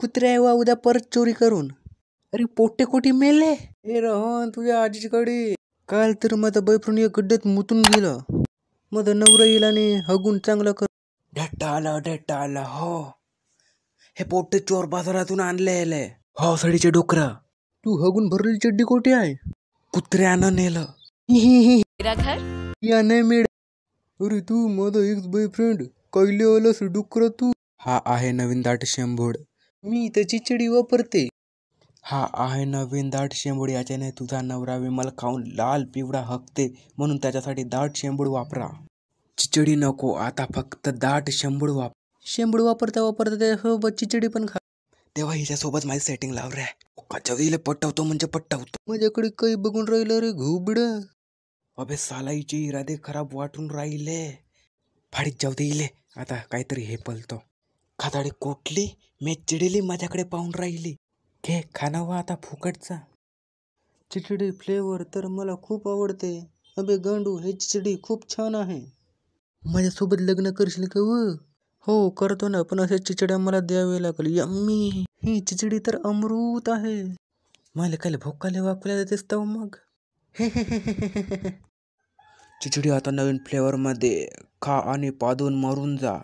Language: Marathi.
कुत्र्या वा उद्या परत चोरी करून अरे पोटे कोटी मेले हे रोहन तुझ्या आजीची काल तर माझा बैफ्रेंड या गड्ड्यात मुतून गेलं माझा नवरा येईल आणि हगून चांगलं कर ढट्टा आला ढट्टा आला हो हे पोटे चोर बाजारातून आणले यायले हो सडीचे डोकरा तू हगून भरलेली चड्डी कोटी आहे कुत्र्यानं नेलं या नाही मिळ अरे तू माझा एक बॉयफ्रेंड कैले आलस डुकर तू हा आहे नवीन दाट शंभोड मी इथं चिचडी वापरते हा आहे नवीन दाट शेंबूड याच्याने तुझा नवरा विमल खाऊन लाल पिवळा हकते म्हणून त्याच्यासाठी दाट शेंबूड वापरा चिचडी नको आता फक्त दाट शेंबूड वाप शेंबूड वापरता वापरता त्याच्यासोबत चिचडी पण खा तेव्हा हिच्यासोबत माझी सेटिंग लाव रे कचवीला पटवतो म्हणजे पटवतो माझ्याकडे काही बघून राहिलं रे घुबड अबे सालाईचे इरादे खराब वाटून राहिले फाडीत जाऊ दे इले आता काहीतरी हे पलतो खादाडे कुठली मी चिडिली माझ्याकडे पाहून राहिली घे वा आता फुकटचा चिचडी फ्लेवर तर मला खूप आवडते अबे गांडू हे चिचडी खूप छान आहे माझ्यासोबत लग्न करशील का व हो करतो ना पण अशा चिचड्या मला द्यावे लागल यम्मी ही चिचडी तर अमृत आहे मला काय भोकाले वाकल्या जातेस तव मग चिचडी आता नवीन फ्लेवरमध्ये खा आणि पादून मारून जा